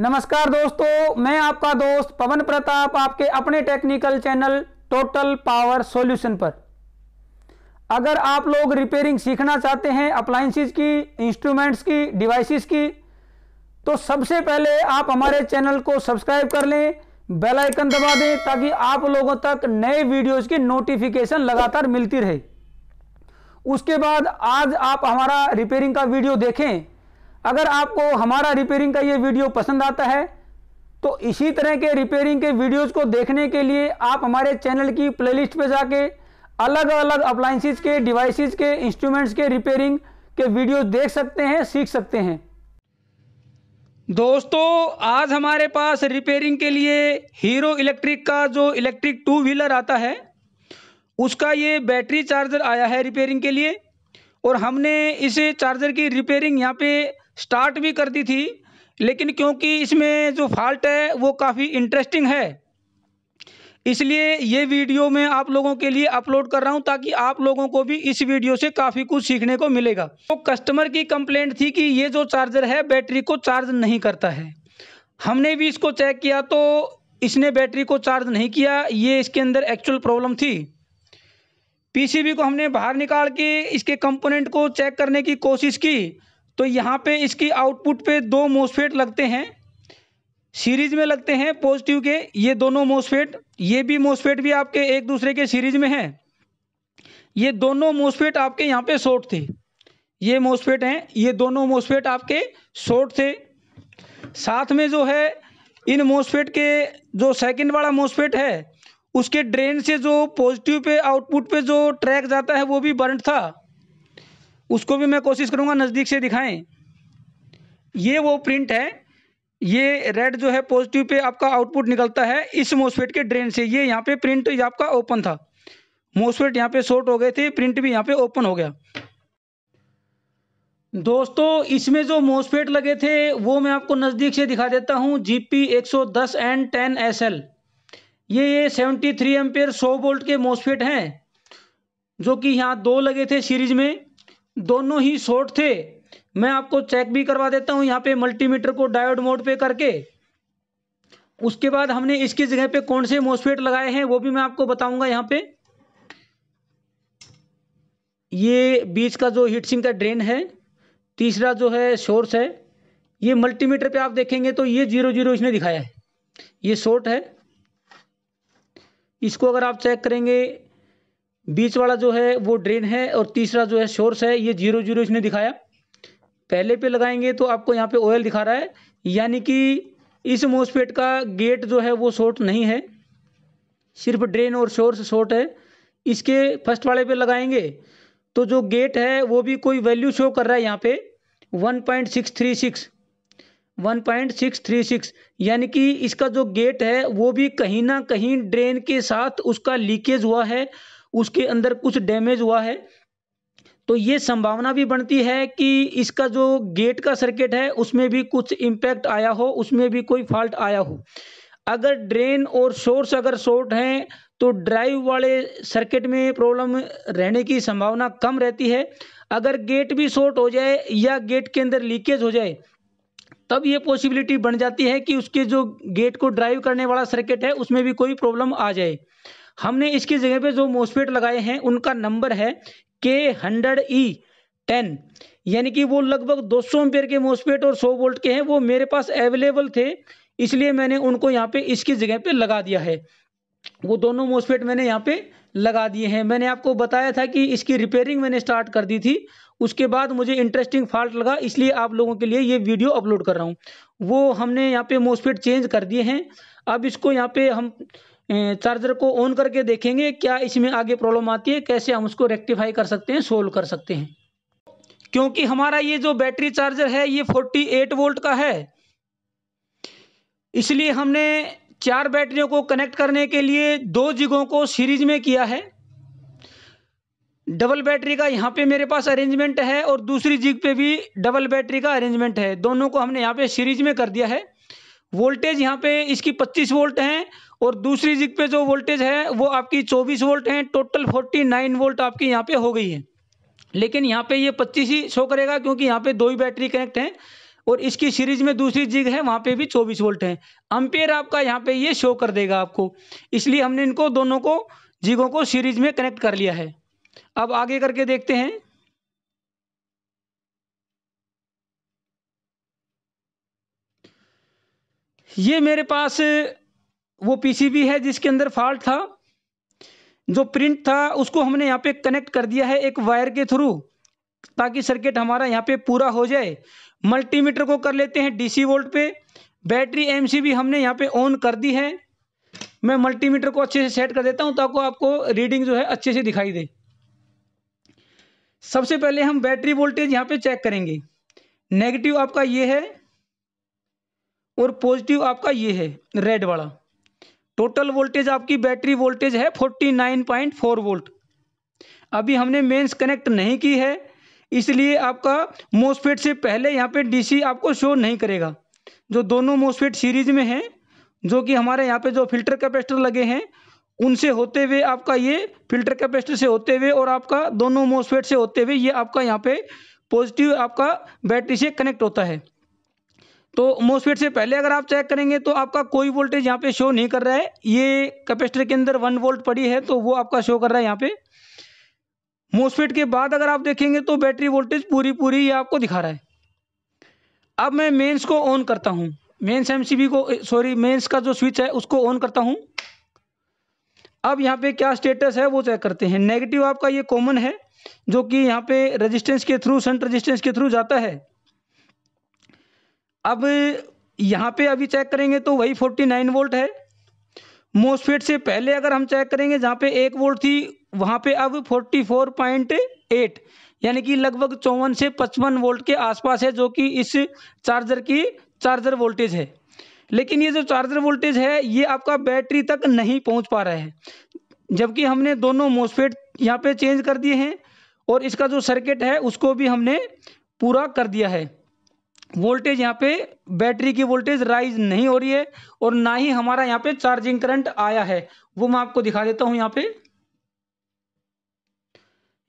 नमस्कार दोस्तों मैं आपका दोस्त पवन प्रताप आपके अपने technical channel total power solution पर अगर आप लोग रिपेयरिंग सीखना चाहते हैं अप्लाइंसिस की इंस्ट्रूमेंट्स की डिवाइसेस की तो सबसे पहले आप हमारे चैनल को सब्सक्राइब कर लें बेल आइकन दबा दें ताकि आप लोगों तक नए वीडियोस की नोटिफिकेशन लगातार मिलती रहे उसके बाद आज आप हमारा रिपेयरिंग का वीडियो देखें अगर आपको हमारा रिपेयरिंग का ये वीडियो पसंद आता है तो इसी तरह के रिपेयरिंग के वीडियोस को देखने के लिए आप हमारे चैनल की प्लेलिस्ट पे जाके अलग अलग अप्लाइंसिस के डिवाइसिस के इंस्ट्रूमेंट्स के रिपेयरिंग के वीडियो देख सकते हैं सीख सकते हैं दोस्तों आज हमारे पास रिपेयरिंग के लिए हीरो इलेक्ट्रिक का जो इलेक्ट्रिक टू व्हीलर आता है उसका ये बैटरी चार्जर आया है रिपेयरिंग के लिए और हमने इस चार्जर की रिपेयरिंग यहाँ पे स्टार्ट भी कर दी थी लेकिन क्योंकि इसमें जो फॉल्ट है वो काफ़ी इंटरेस्टिंग है इसलिए ये वीडियो मैं आप लोगों के लिए अपलोड कर रहा हूँ ताकि आप लोगों को भी इस वीडियो से काफ़ी कुछ सीखने को मिलेगा तो कस्टमर की कंप्लेंट थी कि ये जो चार्जर है बैटरी को चार्ज नहीं करता है हमने भी इसको चेक किया तो इसने बैटरी को चार्ज नहीं किया ये इसके अंदर एक्चुअल प्रॉब्लम थी पीसीबी को हमने बाहर निकाल के इसके कंपोनेंट को चेक करने की कोशिश की तो यहाँ पे इसकी आउटपुट पे दो मोसफेट लगते हैं सीरीज में लगते हैं पॉजिटिव के ये दोनों मोसफेट ये भी मोसफेट भी आपके एक दूसरे के सीरीज में हैं ये दोनों मोसफेट आपके यहाँ पे शॉर्ट थे ये मोसफेट हैं ये दोनों मोसफेट आपके शॉर्ट थे साथ में जो है इन मोसफेट के जो सेकंड वाला मोसफेट है उसके ड्रेन से जो पॉजिटिव पे आउटपुट पे जो ट्रैक जाता है वो भी बर्न था उसको भी मैं कोशिश करूँगा नज़दीक से दिखाएँ ये वो प्रिंट है ये रेड जो है पॉजिटिव पे आपका आउटपुट निकलता है इस मोसफेट के ड्रेन से ये यहाँ पे प्रिंट आपका ओपन था मोसफेट यहाँ पे शॉर्ट हो गए थे प्रिंट भी यहाँ पे ओपन हो गया दोस्तों इसमें जो मोसफेट लगे थे वो मैं आपको नज़दीक से दिखा देता हूँ जी पी एक सौ दस एन टेन एस एल ये ये सेवेंटी थ्री एम्पेयर सौ वोल्ट के मोसफेट हैं जो कि यहाँ दो लगे थे सीरीज में दोनों ही शॉर्ट थे मैं आपको चेक भी करवा देता हूं यहाँ पे मल्टीमीटर को डायोड मोड पे करके उसके बाद हमने इसकी जगह पे कौन से मोसफेट लगाए हैं वो भी मैं आपको बताऊंगा यहाँ पे ये बीच का जो हीट सिंक का ड्रेन है तीसरा जो है सोर्स है ये मल्टीमीटर पे आप देखेंगे तो ये जीरो जीरो इसने दिखाया है ये शॉर्ट है इसको अगर आप चेक करेंगे बीच वाला जो है वो ड्रेन है और तीसरा जो है सोर्स है ये जीरो जीरो इसने दिखाया पहले पे लगाएंगे तो आपको यहाँ पे ऑयल दिखा रहा है यानी कि इस मोसफेट का गेट जो है वो शॉर्ट नहीं है सिर्फ ड्रेन और सोर्स शॉर्ट है इसके फर्स्ट वाले पे लगाएंगे तो जो गेट है वो भी कोई वैल्यू शो कर रहा है यहाँ पे 1.636 1.636 यानी कि इसका जो गेट है वो भी कहीं ना कहीं ड्रेन के साथ उसका लीकेज हुआ है उसके अंदर कुछ डैमेज हुआ है तो ये संभावना भी बनती है कि इसका जो गेट का सर्किट है उसमें भी कुछ इम्पैक्ट आया हो उसमें भी कोई फॉल्ट आया हो अगर ड्रेन और सोर्स अगर शॉर्ट हैं तो ड्राइव वाले सर्किट में प्रॉब्लम रहने की संभावना कम रहती है अगर गेट भी शॉर्ट हो जाए या गेट के अंदर लीकेज हो जाए तब ये पॉसिबिलिटी बन जाती है कि उसके जो गेट को ड्राइव करने वाला सर्किट है उसमें भी कोई प्रॉब्लम आ जाए हमने इसकी जगह पे जो मोसफेट लगाए हैं उनका नंबर है के हंड्रेड ई टेन यानी कि वो लगभग 200 सौ के मोसफेट और 100 वोल्ट के हैं वो मेरे पास अवेलेबल थे इसलिए मैंने उनको यहाँ पे इसकी जगह पे लगा दिया है वो दोनों मोसफेट मैंने यहाँ पे लगा दिए हैं मैंने आपको बताया था कि इसकी रिपेयरिंग मैंने स्टार्ट कर दी थी उसके बाद मुझे इंटरेस्टिंग फॉल्ट लगा इसलिए आप लोगों के लिए ये वीडियो अपलोड कर रहा हूँ वो हमने यहाँ पे मोसफेट चेंज कर दिए हैं अब इसको यहाँ पे हम चार्जर को ऑन करके देखेंगे क्या इसमें आगे प्रॉब्लम आती है कैसे हम उसको रेक्टिफाई कर सकते हैं सोल्व कर सकते हैं क्योंकि हमारा ये जो बैटरी चार्जर है ये 48 वोल्ट का है इसलिए हमने चार बैटरियों को कनेक्ट करने के लिए दो जिगों को सीरीज में किया है डबल बैटरी का यहाँ पे मेरे पास अरेंजमेंट है और दूसरी जिग पे भी डबल बैटरी का अरेंजमेंट है दोनों को हमने यहाँ पे सीरीज में कर दिया है वोल्टेज यहाँ पे इसकी 25 वोल्ट हैं और दूसरी जिग पे जो वोल्टेज है वो आपकी 24 वोल्ट है टोटल 49 वोल्ट आपकी यहाँ पे हो गई है लेकिन यहाँ पे ये यह 25 ही शो करेगा क्योंकि यहाँ पे दो ही बैटरी कनेक्ट हैं और इसकी सीरीज में दूसरी जिग है वहाँ पे भी 24 वोल्ट है अम्पेयर आपका यहाँ पे ये यह शो कर देगा आपको इसलिए हमने इनको दोनों को जिगों को सीरीज में कनेक्ट कर लिया है अब आगे करके देखते हैं ये मेरे पास वो पीसीबी है जिसके अंदर फॉल्ट था जो प्रिंट था उसको हमने यहाँ पे कनेक्ट कर दिया है एक वायर के थ्रू ताकि सर्किट हमारा यहाँ पे पूरा हो जाए मल्टीमीटर को कर लेते हैं डीसी वोल्ट पे बैटरी एमसीबी हमने यहाँ पे ऑन कर दी है मैं मल्टीमीटर को अच्छे से सेट कर देता हूँ ताकि आपको रीडिंग जो है अच्छे से दिखाई दे सबसे पहले हम बैटरी वोल्टेज यहाँ पे चेक करेंगे नेगेटिव आपका ये है और पॉजिटिव आपका ये है रेड वाला टोटल वोल्टेज आपकी बैटरी वोल्टेज है forty nine point four volt अभी हमने मेंस कनेक्ट नहीं की है इसलिए आपका मोसफेट से पहले यहाँ पे डीसी आपको शो नहीं करेगा जो दोनों मोसफेट सीरीज में हैं जो कि हमारे यहाँ पे जो फिल्टर कैपेसिटर लगे हैं उनसे होते हुए आपका ये फिल्टर कैपेसिटर से होते हुए और आपका दोनों मोसफेट से होते हुए ये आपका यहाँ पे पॉजिटिव आपका बैटरी से कनेक्ट होता है तो मोसफेट से पहले अगर आप चेक करेंगे तो आपका कोई वोल्टेज यहाँ पे शो नहीं कर रहा है ये कैपेसिटर के अंदर वन वोल्ट पड़ी है तो वो आपका शो कर रहा है यहाँ पे मोसफेट के बाद अगर आप देखेंगे तो बैटरी वोल्टेज पूरी पूरी ये आपको दिखा रहा है अब मैं मेंस को ऑन करता हूँ मेंस एम को सॉरी मेन्स का जो स्विच है उसको ऑन करता हूँ अब यहाँ पे क्या स्टेटस है वो चेक करते हैं नेगेटिव आपका ये कॉमन है जो कि यहाँ पे रेजिस्टेंस के थ्रू सेंट रेजिस्टेंस के थ्रू जाता है अब यहाँ पे अभी चेक करेंगे तो वही फोर्टी नाइन वोल्ट है मोसफेट से पहले अगर हम चेक करेंगे जहाँ पे एक वोल्ट थी वहाँ पे अब फोर्टी फोर पॉइंट एट यानी कि लगभग चौवन से पचपन वोल्ट के आसपास है जो कि इस चार्जर की चार्जर वोल्टेज है लेकिन ये जो चार्जर वोल्टेज है ये आपका बैटरी तक नहीं पहुँच पा रहा है जबकि हमने दोनों मोसफेट यहाँ पर चेंज कर दिए हैं और इसका जो सर्किट है उसको भी हमने पूरा कर दिया है वोल्टेज यहाँ पे बैटरी की वोल्टेज राइज नहीं हो रही है और ना ही हमारा यहाँ पे चार्जिंग करंट आया है वो मैं आपको दिखा देता हूँ यहाँ पे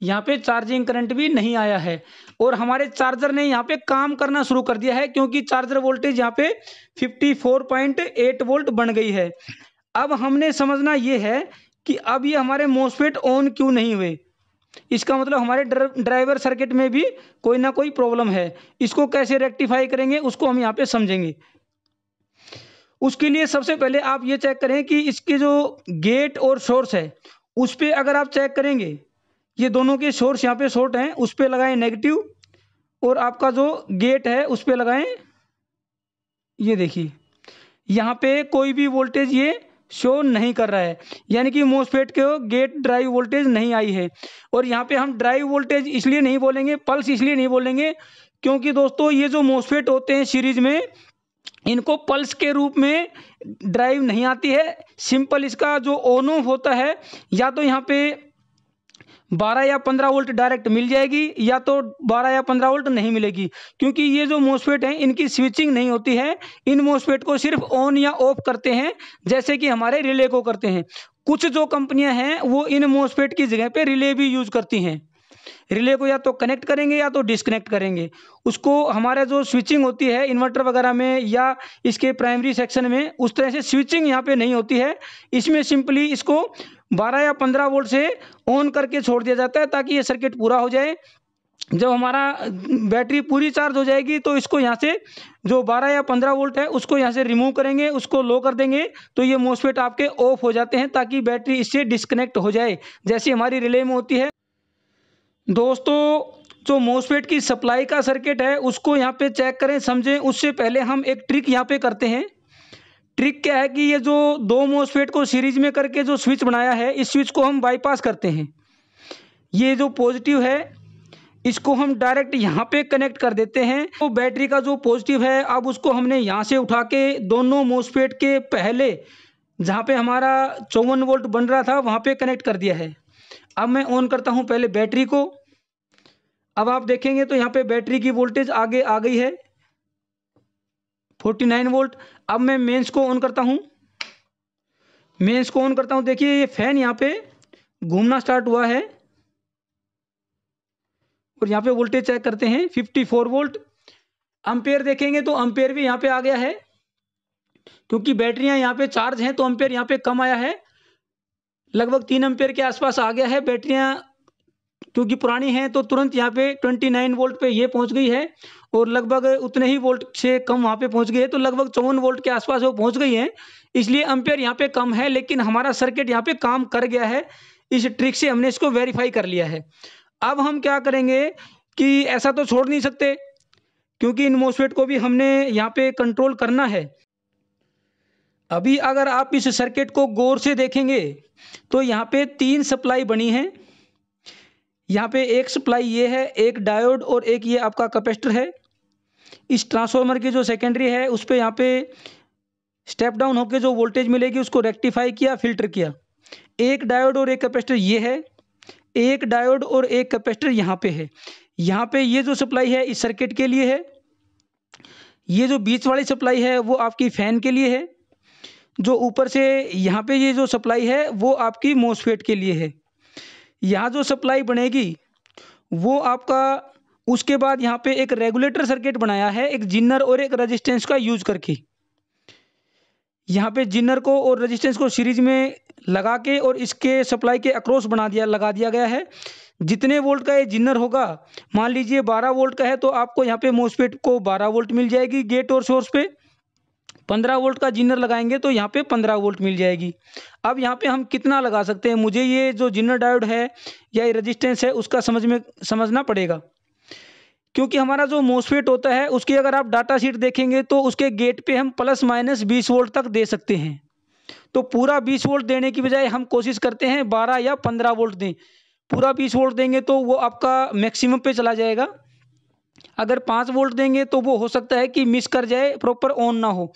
यहाँ पे चार्जिंग करंट भी नहीं आया है और हमारे चार्जर ने यहाँ पे काम करना शुरू कर दिया है क्योंकि चार्जर वोल्टेज यहाँ पे 54.8 वोल्ट बन गई है अब हमने समझना ये है कि अब ये हमारे मोसफेट ऑन क्यों नहीं हुए इसका मतलब हमारे ड्राइवर सर्किट में भी कोई ना कोई प्रॉब्लम है इसको कैसे रेक्टिफाई करेंगे उसको हम यहाँ पे समझेंगे उसके लिए सबसे पहले आप ये चेक करें कि इसके जो गेट और सोर्स है उस पर अगर आप चेक करेंगे ये दोनों के सोर्स यहाँ पे शॉर्ट हैं उस पर लगाएं नेगेटिव और आपका जो गेट है उस पर लगाएं ये देखिए यहाँ पे कोई भी वोल्टेज ये शो नहीं कर रहा है यानी कि मोसफेट के गेट ड्राइव वोल्टेज नहीं आई है और यहाँ पे हम ड्राइव वोल्टेज इसलिए नहीं बोलेंगे पल्स इसलिए नहीं बोलेंगे क्योंकि दोस्तों ये जो मोसफेट होते हैं सीरीज में इनको पल्स के रूप में ड्राइव नहीं आती है सिंपल इसका जो ऑन ऑफ होता है या तो यहाँ पे 12 या 15 वोल्ट डायरेक्ट मिल जाएगी या तो 12 या 15 वोल्ट नहीं मिलेगी क्योंकि ये जो मोसफेट हैं इनकी स्विचिंग नहीं होती है इन मोसफेट को सिर्फ ऑन या ऑफ करते हैं जैसे कि हमारे रिले को करते हैं कुछ जो कंपनियां हैं वो इन मोसफेट की जगह पे रिले भी यूज करती हैं रिले को या तो कनेक्ट करेंगे या तो डिसकनेक्ट करेंगे उसको हमारा जो स्विचिंग होती है इन्वर्टर वगैरह में या इसके प्राइमरी सेक्शन में उस तरह से स्विचिंग यहाँ पे नहीं होती है इसमें सिंपली इसको 12 या 15 वोल्ट से ऑन करके छोड़ दिया जाता है ताकि ये सर्किट पूरा हो जाए जब हमारा बैटरी पूरी चार्ज हो जाएगी तो इसको यहाँ से जो 12 या 15 वोल्ट है उसको यहाँ से रिमूव करेंगे उसको लो कर देंगे तो ये मोसफेट आपके ऑफ हो जाते हैं ताकि बैटरी इससे डिस्कनेक्ट हो जाए जैसी हमारी रिले में होती है दोस्तों जो मोसफेट की सप्लाई का सर्किट है उसको यहाँ पे चेक करें समझें उससे पहले हम एक ट्रिक यहाँ पे करते हैं ट्रिक क्या है कि ये जो दो मोसफेट को सीरीज में करके जो स्विच बनाया है इस स्विच को हम बाईपास करते हैं ये जो पॉजिटिव है इसको हम डायरेक्ट यहाँ पे कनेक्ट कर देते हैं तो बैटरी का जो पॉजिटिव है अब उसको हमने यहाँ से उठा के दोनों मोसफेट के पहले जहाँ पे हमारा चौवन वोल्ट बन रहा था वहाँ पे कनेक्ट कर दिया है अब मैं ऑन करता हूँ पहले बैटरी को अब आप देखेंगे तो यहाँ पे बैटरी की वोल्टेज आगे आ गई है फोर्टी नाइन वोल्ट अब मैं मेंस को ऑन करता हूँ मेंस को ऑन करता हूँ देखिए ये फैन यहाँ पे घूमना स्टार्ट हुआ है और यहाँ पे वोल्टेज चेक करते हैं फिफ्टी फोर वोल्ट अम्पेयर देखेंगे तो अम्पेयर भी यहाँ पे आ गया है क्योंकि बैटरियाँ यहाँ पे चार्ज हैं तो अम्पेयर यहाँ पे कम आया है लगभग तीन अम्पेयर के आसपास आ गया है बैटरियाँ क्योंकि पुरानी हैं तो तुरंत यहाँ पे 29 वोल्ट पे ये पहुँच गई है और लगभग उतने ही वोल्ट से कम वहाँ पे पहुँच गई है तो लगभग चौवन वोल्ट के आसपास वो पहुँच गई हैं इसलिए अम्पेयर यहाँ पे कम है लेकिन हमारा सर्किट यहाँ पे काम कर गया है इस ट्रिक से हमने इसको वेरीफाई कर लिया है अब हम क्या करेंगे कि ऐसा तो छोड़ नहीं सकते क्योंकि इन मोसफेट को भी हमने यहाँ पे कंट्रोल करना है अभी अगर आप इस सर्किट को गौर से देखेंगे तो यहाँ पे तीन सप्लाई बनी है यहाँ पे एक सप्लाई ये है एक डायोड और एक ये आपका कैपेसिटर है इस ट्रांसफार्मर की जो सेकेंडरी है उस पर यहाँ पे स्टेप डाउन होकर जो वोल्टेज मिलेगी उसको रेक्टिफाई किया फिल्टर किया एक डायोड और एक कैपेसिटर ये है एक डायोड और एक कैपेसिटर यहाँ पे है यहाँ पे ये जो सप्लाई है इस सर्किट के लिए है ये जो बीच वाली सप्लाई है वो आपकी फ़ैन के लिए है जो ऊपर से यहाँ पे ये जो सप्लाई है वो आपकी मोसफेट के लिए है यहाँ जो सप्लाई बनेगी वो आपका उसके बाद यहाँ पे एक रेगुलेटर सर्किट बनाया है एक जिन्नर और एक रजिस्टेंस का यूज करके यहाँ पे जिन्नर को और रजिस्टेंस को सीरीज में लगा के और इसके सप्लाई के अक्रॉस बना दिया लगा दिया गया है जितने वोल्ट का ये जिन्नर होगा मान लीजिए 12 वोल्ट का है तो आपको यहाँ पे मोसपेट को 12 वोल्ट मिल जाएगी गेट और सोर्स पे 15 वोल्ट का जिन्नर लगाएंगे तो यहाँ पे 15 वोल्ट मिल जाएगी अब यहाँ पे हम कितना लगा सकते हैं मुझे ये जो जिन्नर डायोड है या ये रजिस्टेंस है उसका समझ में समझना पड़ेगा क्योंकि हमारा जो मोसफेट होता है उसकी अगर आप डाटा शीट देखेंगे तो उसके गेट पे हम प्लस माइनस बीस वोल्ट तक दे सकते हैं तो पूरा बीस वोल्ट देने की बजाय हम कोशिश करते हैं बारह या पंद्रह वोल्ट दें पूरा बीस वोल्ट देंगे तो वो आपका मैक्सिमम पे चला जाएगा अगर पाँच वोल्ट देंगे तो वो हो सकता है कि मिस कर जाए प्रॉपर ऑन ना हो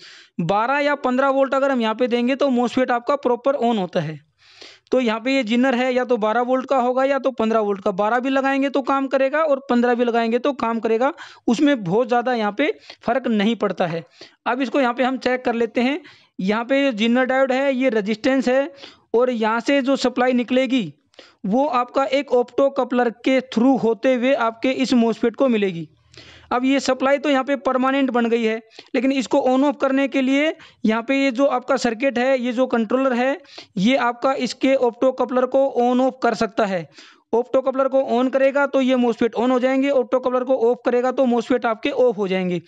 बारह या पंद्रह वोल्ट अगर हम यहाँ पे देंगे तो मोसफेट आपका प्रॉपर ऑन होता है तो यहाँ पे ये जिनर है या तो 12 वोल्ट का होगा या तो 15 वोल्ट का 12 भी लगाएंगे तो काम करेगा और 15 भी लगाएंगे तो काम करेगा उसमें बहुत ज़्यादा यहाँ पे फ़र्क नहीं पड़ता है अब इसको यहाँ पे हम चेक कर लेते हैं यहाँ पे जिनर डायोड है ये रजिस्टेंस है और यहाँ से जो सप्लाई निकलेगी वो आपका एक ऑप्टो कपलर के थ्रू होते हुए आपके इस मोसफेट को मिलेगी अब ये सप्लाई तो यहाँ पे परमानेंट बन गई है लेकिन इसको ऑन ऑफ करने के लिए यहाँ पे ये जो आपका सर्किट है ये जो कंट्रोलर है ये आपका इसके ऑप्टो कपलर को ऑन ऑफ कर सकता है ऑप्टो कपलर को ऑन करेगा तो ये मोसफेट ऑन हो जाएंगे ऑप्टो कपलर को ऑफ करेगा तो मोसफेट आपके ऑफ हो जाएंगे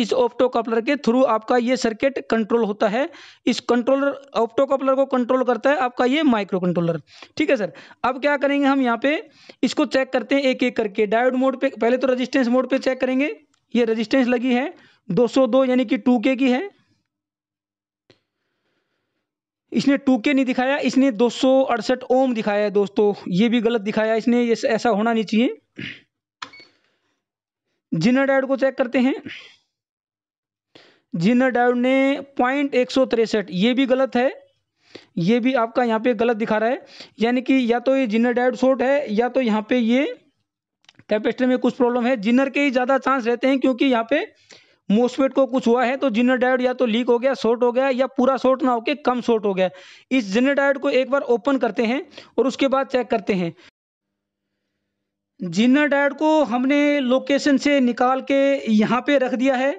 इस ऑप्टो कपलर के थ्रू आपका ये सर्किट कंट्रोल होता है इस कंट्रोलर ऑप्टो कपलर को कंट्रोल करता है आपका ये माइक्रो कंट्रोलर ठीक है सर अब क्या करेंगे हम यहाँ पे इसको चेक करते हैं एक एक करके डायोड मोड पे पहले तो रेजिस्टेंस मोड पे चेक करेंगे ये रेजिस्टेंस लगी है 202 यानी कि 2K की है इसने 2K नहीं दिखाया इसने दो ओम दिखाया है दोस्तों ये भी गलत दिखाया इसने ऐसा होना नहीं चाहिए जिनर डायोड को चेक करते हैं जिन्ना डायोड ने पॉइंट एक सौ तिरसठ ये भी गलत है ये भी आपका यहाँ पे गलत दिखा रहा है यानी कि या तो ये जिनर डायोड शॉर्ट है या तो यहाँ पे ये कैपेसिटर में कुछ प्रॉब्लम है जिन्नर के ही ज़्यादा चांस रहते हैं क्योंकि यहाँ पे मोस्फेट को कुछ हुआ है तो जिनर डायोड या तो लीक हो गया शॉर्ट हो गया या पूरा शॉर्ट ना होके कम शॉर्ट हो गया इस जिन्नर डायोड को एक बार ओपन करते हैं और उसके बाद चेक करते हैं जिनर डायोड को हमने लोकेशन से निकाल के यहाँ पे रख दिया है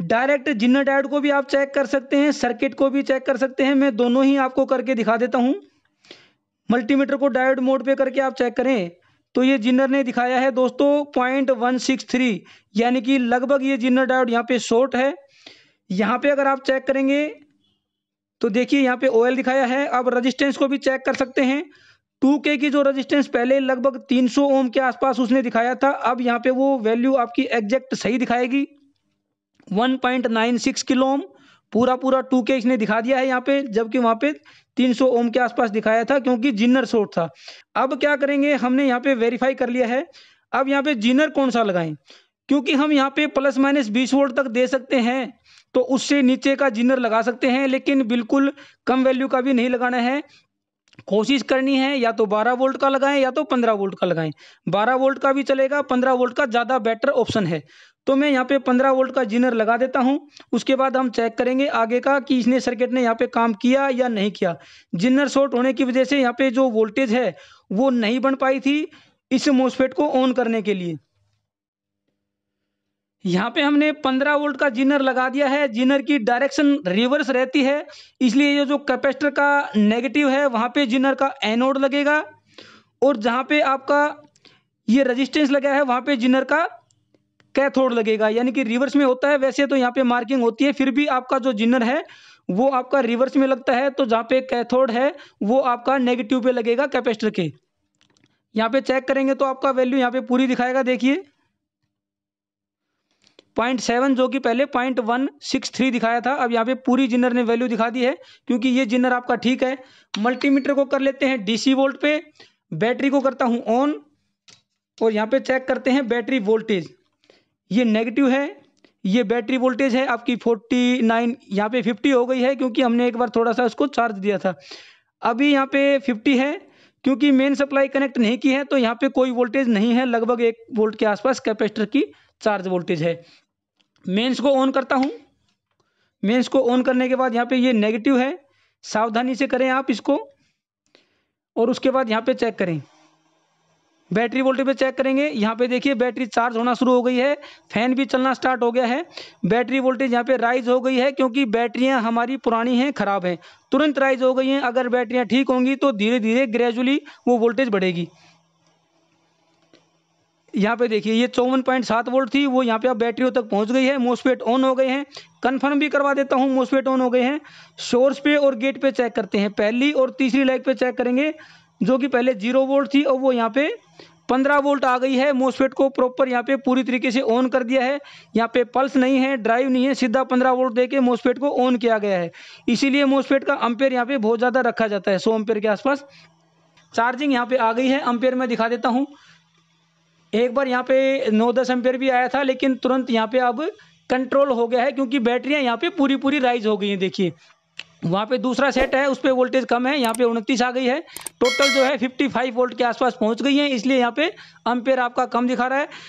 डायरेक्ट जिन्नर डायोड को भी आप चेक कर सकते हैं सर्किट को भी चेक कर सकते हैं मैं दोनों ही आपको करके दिखा देता हूँ मल्टीमीटर को डायोड मोड पे करके आप चेक करें तो ये जिन्नर ने दिखाया है दोस्तों पॉइंट वन सिक्स थ्री यानी कि लगभग ये जिन्नर डायोड यहाँ पे शॉर्ट है यहाँ पे अगर आप चेक करेंगे तो देखिए यहाँ पे ओएल दिखाया है अब रजिस्टेंस को भी चेक कर सकते हैं टू के की जो रजिस्टेंस पहले लगभग तीन सौ ओम के आसपास उसने दिखाया था अब यहाँ पे वो वैल्यू आपकी एग्जैक्ट सही दिखाएगी 1.96 किलो ओम पूरा पूरा टू के इसने दिखा दिया है यहाँ पे जबकि वहाँ पे 300 ओम के आसपास दिखाया था क्योंकि जिनर शोर्ट था अब क्या करेंगे हमने यहाँ पे वेरीफाई कर लिया है अब यहाँ पे जिनर कौन सा लगाएं क्योंकि हम यहाँ पे प्लस माइनस बीस वोल्ट तक दे सकते हैं तो उससे नीचे का जिनर लगा सकते हैं लेकिन बिल्कुल कम वैल्यू का भी नहीं लगाना है कोशिश करनी है या तो 12 वोल्ट का लगाएं या तो 15 वोल्ट का लगाएं 12 वोल्ट का भी चलेगा 15 वोल्ट का ज़्यादा बेटर ऑप्शन है तो मैं यहाँ पे 15 वोल्ट का जीनर लगा देता हूँ उसके बाद हम चेक करेंगे आगे का कि इसने सर्किट ने यहाँ पे काम किया या नहीं किया जिनर शॉर्ट होने की वजह से यहाँ पे जो वोल्टेज है वो नहीं बन पाई थी इस मोसफेट को ऑन करने के लिए यहाँ पे हमने 15 वोल्ट का जिनर लगा दिया है जिनर की डायरेक्शन रिवर्स रहती है इसलिए ये जो कैपेसिटर का नेगेटिव है वहाँ पे जिनर का एनोड लगेगा और जहाँ पे आपका ये रेजिस्टेंस लगा है वहाँ पे जिनर का कैथोड लगेगा यानी कि रिवर्स में होता है वैसे तो यहाँ पे मार्किंग होती है फिर भी आपका जो जिनर है वो आपका रिवर्स में लगता है तो जहाँ पे कैथोड है वो आपका नेगेटिव पे लगेगा कैपेसिटर के यहाँ पे चेक करेंगे तो आपका वैल्यू यहाँ पे पूरी दिखाएगा देखिए पॉइंट सेवन जो कि पहले पॉइंट वन सिक्स थ्री दिखाया था अब यहाँ पे पूरी जिनर ने वैल्यू दिखा दी है क्योंकि ये जिनर आपका ठीक है मल्टीमीटर को कर लेते हैं डीसी वोल्ट पे बैटरी को करता हूँ ऑन और यहाँ पे चेक करते हैं बैटरी वोल्टेज ये नेगेटिव है ये बैटरी वोल्टेज है आपकी फोर्टी नाइन यहाँ पे फिफ्टी हो गई है क्योंकि हमने एक बार थोड़ा सा उसको चार्ज दिया था अभी यहाँ पे फिफ्टी है क्योंकि मेन सप्लाई कनेक्ट नहीं की है तो यहाँ पे कोई वोल्टेज नहीं है लगभग एक वोल्ट के आसपास कैपेसिटर की चार्ज वोल्टेज है मेंस को ऑन करता हूँ मेंस को ऑन करने के बाद यहाँ पे ये नेगेटिव है सावधानी से करें आप इसको और उसके बाद यहाँ पे चेक करें बैटरी वोल्टेज पे चेक करेंगे यहाँ पे देखिए बैटरी चार्ज होना शुरू हो गई है फैन भी चलना स्टार्ट हो गया है बैटरी वोल्टेज यहाँ पे राइज हो गई है क्योंकि बैटरियाँ हमारी पुरानी हैं ख़राब हैं तुरंत राइज हो गई हैं अगर बैटरियाँ ठीक होंगी तो धीरे धीरे ग्रेजुअली वो वोल्टेज बढ़ेगी यहाँ पे देखिए ये चौवन पॉइंट सात वोल्ट थी वो यहाँ पे अब बैटरियों तक पहुँच गई है मोसपेट ऑन हो गए हैं कन्फर्म भी करवा देता हूँ मोसपेट ऑन हो गए हैं सोर्स पे और गेट पे चेक करते हैं पहली और तीसरी लाइक पे चेक करेंगे जो कि पहले जीरो वोल्ट थी और वो यहाँ पे 15 वोल्ट आ गई है मोसफेट को प्रॉपर यहाँ पे पूरी तरीके से ऑन कर दिया है यहाँ पे पल्स नहीं है ड्राइव नहीं है सीधा 15 वोल्ट दे के मोसफेट को ऑन किया गया है इसीलिए मोसफेट का अम्पेयर यहाँ पे बहुत ज़्यादा रखा जाता है सौ अम्पेयर के आसपास चार्जिंग यहाँ पे आ गई है अम्पेयर में दिखा देता हूँ एक बार यहाँ पे नौ दस एम्पेयर भी आया था लेकिन तुरंत यहाँ पे अब कंट्रोल हो गया है क्योंकि बैटरियाँ यहाँ पे पूरी पूरी राइज हो गई हैं देखिए वहाँ पे दूसरा सेट है उस पर वोल्टेज कम है यहाँ पे उनतीस आ गई है टोटल जो है 55 वोल्ट के आसपास पहुँच गई है इसलिए यहाँ पे अम्पेयर आपका कम दिखा रहा है